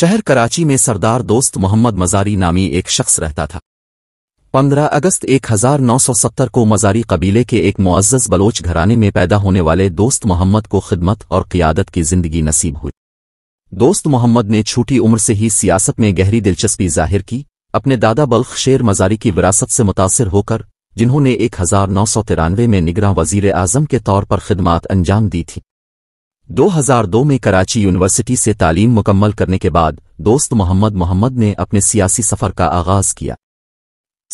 शहर कराची में सरदार दोस्त मोहम्मद मजारी नामी एक शख्स रहता था 15 अगस्त 1970 को मजारी कबीले के एक मुआज़ बलोच घराने में पैदा होने वाले दोस्त मोहम्मद को खिदमत और क़ियादत की ज़िंदगी नसीब हुई दोस्त मोहम्मद ने छोटी उम्र से ही सियासत में गहरी दिलचस्पी जाहिर की अपने दादा बल्ख शेर मजारी की विरासत से मुतासर होकर जिन्होंने एक में निगरान वजीर आजम के तौर पर खिदमत अंजाम दी थी 2002 में कराची यूनिवर्सिटी से तालीम मुकम्मल करने के बाद दोस्त मोहम्मद मोहम्मद ने अपने सियासी सफ़र का आगाज़ किया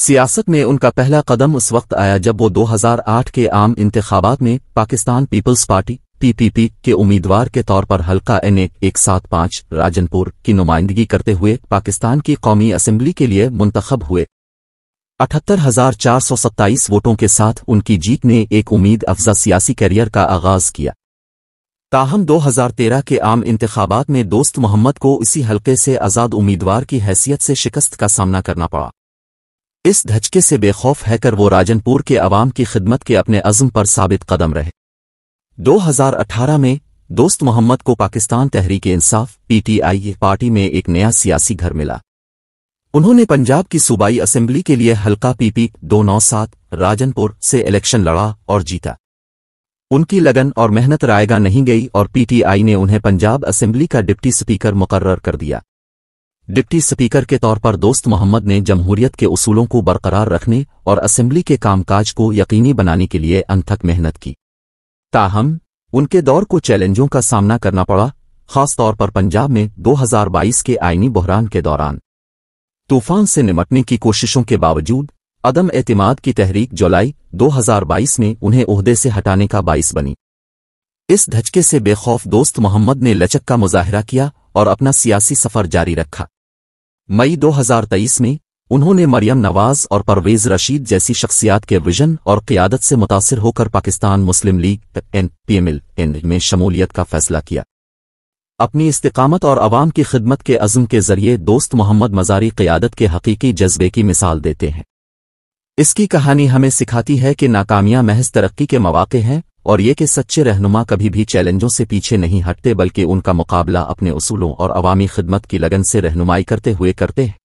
सियासत में उनका पहला कदम उस वक्त आया जब वो 2008 के आम इंतबात में पाकिस्तान पीपल्स पार्टी पीपीपी के उम्मीदवार के तौर पर हल्का एन एक सात पाँच राजनपुर की नुमाइंदगी करते हुए पाकिस्तान की कौमी असम्बली के लिए मुंतखब हुए अठहत्तर हजार चार सौ सत्ताईस वोटों के साथ उनकी जीत ने एक उम्मीद अफजा सियासी करियर का आगाज किया ताहम 2013 के आम इंतबात में दोस्त मोहम्मद को इसी हलके से आज़ाद उम्मीदवार की हैसियत से शिकस्त का सामना करना पड़ा इस धचके से बेखौफ हैकर वो राजनपुर के अवाम की खिदमत के अपने अज़म पर साबित कदम रहे 2018 में दोस्त मोहम्मद को पाकिस्तान तहरीक इंसाफ पीटीआई पार्टी में एक नया सियासी घर मिला उन्होंने पंजाब की सूबाई असेंबली के लिए हल्का पीपी दो नौ सात राजनपुर से इलेक्शन लड़ा और जीता उनकी लगन और मेहनत रायगा नहीं गई और पीटीआई ने उन्हें पंजाब असेंबली का डिप्टी स्पीकर मुकर्र कर दिया डिप्टी स्पीकर के तौर पर दोस्त मोहम्मद ने जमहूरियत के उसूलों को बरकरार रखने और असेंबली के कामकाज को यकीनी बनाने के लिए अनथक मेहनत की ताहम उनके दौर को चैलेंजों का सामना करना पड़ा खासतौर पर पंजाब में 2022 के आईनी बहरान के दौरान तूफान से निमटने की कोशिशों के बावजूद अदम एतमाद की तहरीक जुलाई 2022 में उन्हें उहदे से हटाने का बाइस बनी इस धचके से बेखौफ दोस्त मोहम्मद ने लचक का मुजाहरा किया और अपना सियासी सफर जारी रखा मई 2023 में उन्होंने मरियम नवाज और परवेज रशीद जैसी शख्सियात के विजन और क्यादत से मुतासर होकर Pakistan Muslim League N PML N में शमूलियत का फैसला किया अपनी इस्तकामत और आवाम की खिदमत के अज़म के जरिए दोस्त मोहम्मद मजारी क्यादत के हकीकी जज्बे की मिसाल देते हैं इसकी कहानी हमें सिखाती है कि नाकामियां महज तरक्की के मौाक़े हैं और ये कि सच्चे रहनुमा कभी भी चैलेंजों से पीछे नहीं हटते बल्कि उनका मुकाबला अपने उसूलों और अवामी खिदमत की लगन से रहनुमाई करते हुए करते हैं